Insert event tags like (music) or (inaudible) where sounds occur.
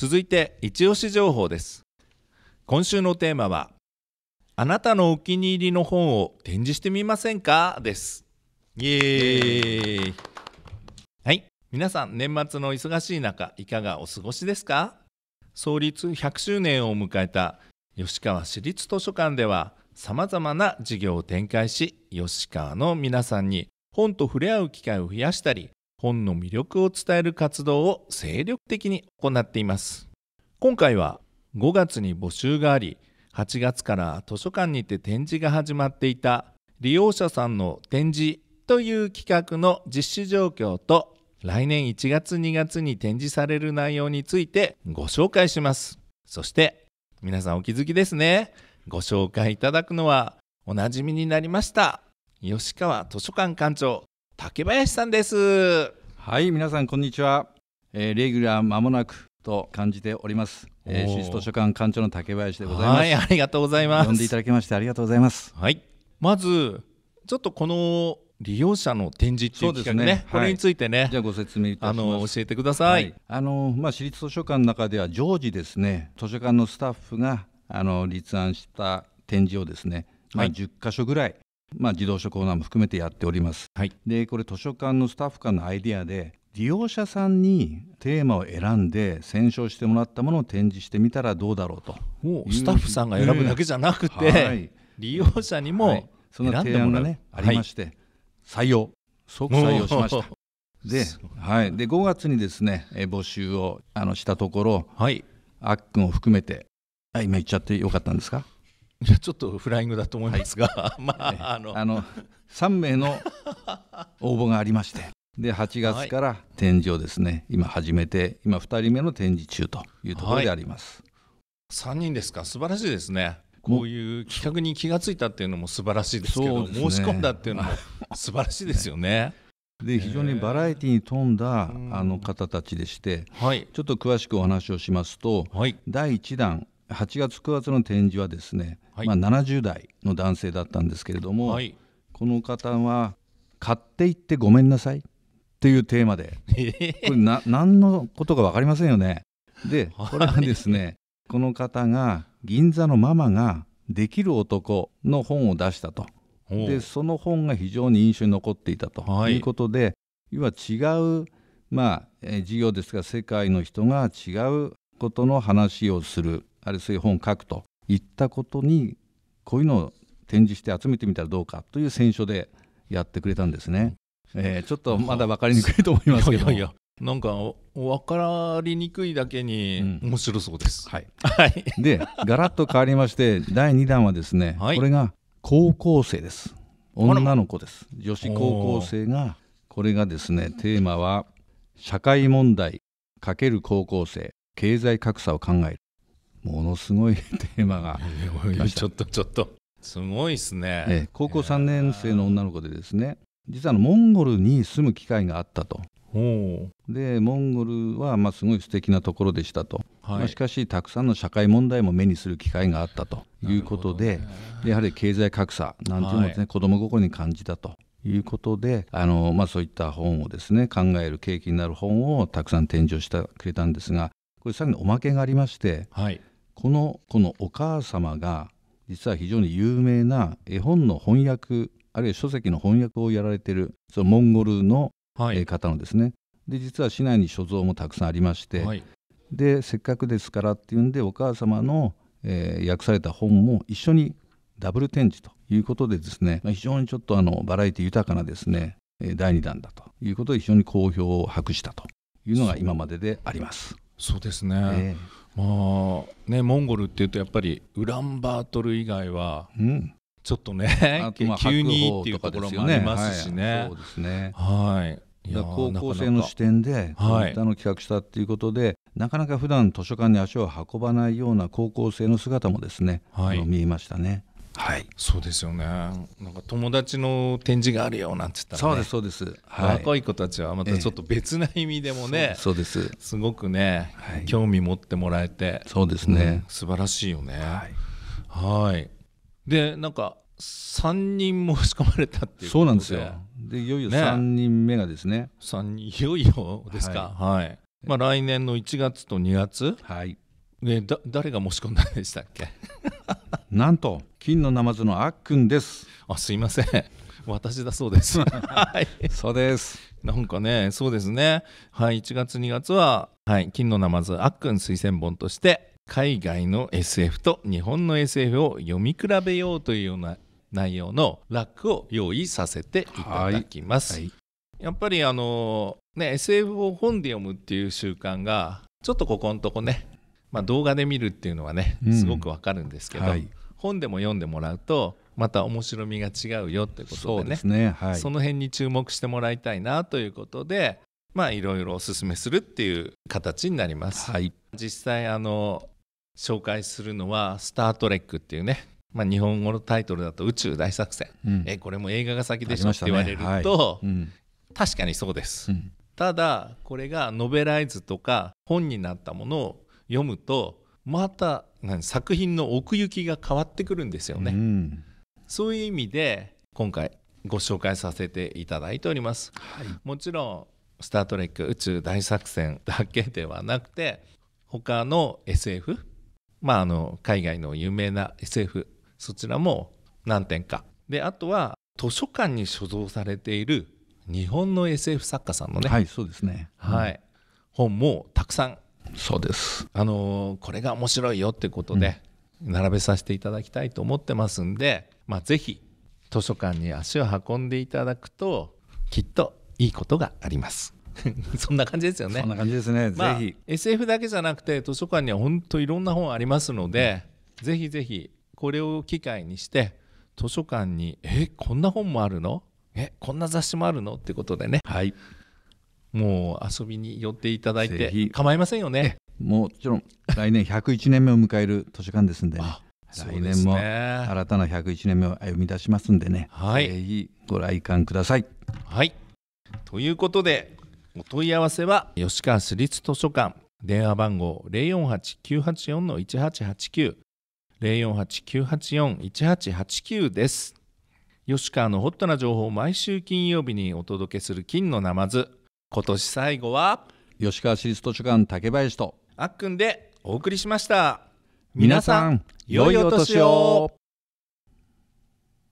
続いて一押し情報です今週のテーマはあなたのお気に入りの本を展示してみませんかですイエーイはい皆さん年末の忙しい中いかがお過ごしですか創立100周年を迎えた吉川市立図書館では様々な事業を展開し吉川の皆さんに本と触れ合う機会を増やしたり本の魅力を伝える活動を精力的に行っています今回は5月に募集があり8月から図書館にて展示が始まっていた利用者さんの展示という企画の実施状況と来年1月2月に展示される内容についてご紹介しますそして皆さんお気づきですねご紹介いただくのはおなじみになりました吉川図書館館長竹林さんですはい皆さんこんにちは、えー、レギュラー間もなくと感じております、えー、シス図書館館長の竹林でございますはいありがとうございます呼んでいただきましてありがとうございますはいまずちょっとこの利用者の展示っていう企画ねね、これについてね、じゃあご説明あの教えてください、はい、あのまあ、私立図書館の中では常時ですね図書館のスタッフがあの立案した展示をですね、まあ、10箇所ぐらいまあ、自動車コーナーも含めてやっております、はい、でこれ図書館のスタッフ間のアイデアで利用者さんにテーマを選んで選書してもらったものを展示してみたらどうだろうとスタッフさんが選ぶだけじゃなくて、えー利用者にも、はい、その提案がねありまして、採用即採用しましたで,、はい、で5月にですね募集をあのしたところ、はい、あっくんを含めて今言っちゃってよかったんですかいやちょっとフライングだと思いますが、はい、(laughs) まああのあの3名の応募がありましてで8月から展示をですね、はい、今始めて今2人目の展示中というところであります、はい、3人ですか素晴らしいですねこういう企画に気がついたっていうのも素晴らしいですけど、ね、申し込んだっていうのも素晴らしいですよね。で非常にバラエティに富んだあの方たちでして、はい、ちょっと詳しくお話をしますと、はい、第1弾8月9月の展示はですね、はい、まあ、70代の男性だったんですけれども、はい、この方は「買っていってごめんなさい」っていうテーマで、これな何のことか分かりませんよね。で (laughs) これはですね、はい、この方が銀座のママが「できる男」の本を出したと。でその本が非常に印象に残っていたということで、要は違う、まあ、えー、事業ですが世界の人が違うことの話をするあるいは本を書くといったことにこういうのを展示して集めてみたらどうかという選書でやってくれたんですね、えー、ちょっとまだ分かりにくいと思いますけどいやいやなんか分かりにくいだけに面白そうです、うん、はい、はい、(laughs) でガラッと変わりまして第2弾はですね、はい、これが高校生です女の子です女子高校生がこれがですねテーマは「社会問題×高校生経済格差を考える」ものすごいテーマが (laughs) ちょっとちょっとすごいですね、え高校3年生の女の子でですね実はモンゴルに住む機会があったとでモンゴルはまあすごい素敵なところでしたと、はい、しかしたくさんの社会問題も目にする機会があったということで、ね、やはり経済格差なんていうのをですね、ね、はい、子供心に感じたということであの、まあ、そういった本をですね考える契機になる本をたくさん展示をしてくれたんですがこれさらにおまけがありまして、はい、この子のお母様が実は非常に有名な絵本の翻訳あるいは書籍の翻訳をやられてるそのモンゴルの、方のですねで実は市内に所蔵もたくさんありまして、はい、でせっかくですからっていうんでお母様の、えー、訳された本も一緒にダブル展示ということでですね、まあ、非常にちょっとあのバラエティ豊かなですね第2弾だということで非常に好評を博したというのが今までであります。そうですね、えー、まあね、モンゴルっていうとやっぱりウランバートル以外は、ちょっとね、うん、急にっていうところもありますしね。はい、そうですね、はい高校生の視点でこういったのを企画したっていうことで、はい、なかなか普段図書館に足を運ばないような高校生の姿もですね、はい、見えましたね。はい、そうですよねなんか友達の展示があるよなんて言ったら、ね、そうですそうです、はい、若い子たちはまたちょっと別な意味でもね、ええ、そうですすごくね、はい、興味持ってもらえてそうですね、うん、素晴らしいよねはいでなんか3人申し込まれたっていうそうなんですよでいよいよ3人目がですねねいよいよですかはい、まあ、来年の1月と2月はいでだ誰が申し込んだんでしたっけなんと金のナマズのあっくんですあすいません (laughs) 私だそうです (laughs) はいそうですなんかねそうですねはい1月2月は、はい、金のナマズあっくん推薦本として海外の SF と日本の SF を読み比べようというような内容のラックを用意させていただきます、はいはい、やっぱりあのね SF を本で読むっていう習慣がちょっとここのとこね、まあ、動画で見るっていうのはねすごくわかるんですけど、うんはい、本でも読んでもらうとまた面白みが違うよってことでねそ、ね、はい、その辺に注目してもらいたいなということでまあいろいろおすすめするっていう形になります。はい、実際あの紹介するのは「スター・トレック」っていうね、まあ、日本語のタイトルだと「宇宙大作戦」うん、えこれも映画が先でしょって言われると、はいうん、確かにそうです、うん、ただこれがノベライズとか本になったものを読むとまた作品の奥行きが変わってくるんですよね、うん、そういう意味で今回ご紹介させていただいております、はい、もちろん「スター・トレック宇宙大作戦」だけではなくて他の SF まああの海外の有名な SF そちらも何点かであとは図書館に所蔵されている日本の SF 作家さんのね本もたくさんそうですあのこれが面白いよってことで、並べさせていただきたいと思ってますんで、まあ、ぜひ図書館に足を運んでいただくときっといいことがあります。(laughs) そんな感じですよね。そんな感じですね。まあ、ぜひ SF だけじゃなくて図書館には本当いろんな本ありますので、うん、ぜひぜひこれを機会にして図書館にえこんな本もあるの？えこんな雑誌もあるのってことでね。はい。もう遊びに寄っていただいて構いませんよねもちろん来年101年目を迎える図書館ですんで、ね、(laughs) 来年も新たな101年目を歩み出しますんでね、はい、ぜひご来館ください。はいということでお問い合わせは吉川市立図書館電話番号048-984-1889 048-984-1889です吉川のホットな情報を毎週金曜日にお届けする金のナマズ今年最後は吉川市立図書館竹林とあっくんでお送りしました皆さん良いお年を